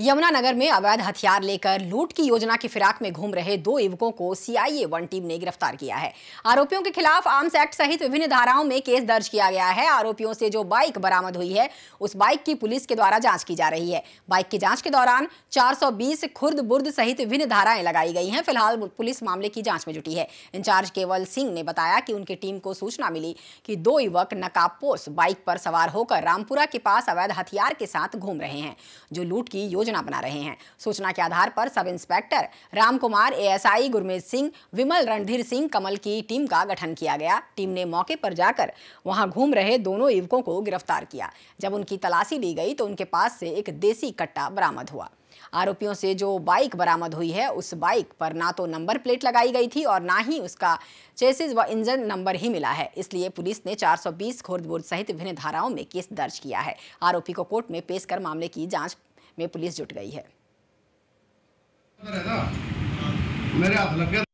यमुनानगर में अवैध हथियार लेकर लूट की योजना की फिराक में घूम रहे दो युवकों को सीआईए वन टीम ने गिरफ्तार किया है आरोपियों के खिलाफ आर्म्स एक्ट सहित विभिन्न धाराओं में केस दर्ज किया गया है आरोपियों से जो बाइक बरामद हुई है उस बाइक की पुलिस के द्वारा जांच की जा रही है बाइक की जांच के दौरान चार खुर्द बुर्द सहित विभिन्न धाराएं लगाई गई है फिलहाल पुलिस मामले की जांच में जुटी है इंचार्ज केवल सिंह ने बताया कि उनकी टीम को सूचना मिली कि दो युवक नकाबपोश बाइक पर सवार होकर रामपुरा के पास अवैध हथियार के साथ घूम रहे हैं जो लूट की योजना योजना बना रहे हैं सूचना के आधार पर sub inspector Ram Kumar ASI Gurmeet Singh Vimal Randhir Singh Kamal की टीम का गठन किया गया टीम ने मौके पर जाकर वहां घूम रहे दोनों युवकों को गिरफ्तार किया जब उनकी तलाशी ली गई तो उनके पास से एक देसी कट्टा बरामद हुआ आरोपियों से जो बाइक बरामद हुई है उस बाइक पर ना तो नंबर प्लेट लगाई गई थी और ना ही उसका चेसिस व इंजन नंबर ही मिला है इसलिए पुलिस ने 420 सौ खोरदबोर सहित विभिन्न धाराओं में केस दर्ज किया है आरोपी को कोर्ट में पेश कर मामले की जांच में पुलिस जुट गई है मेरे हाथ लग गया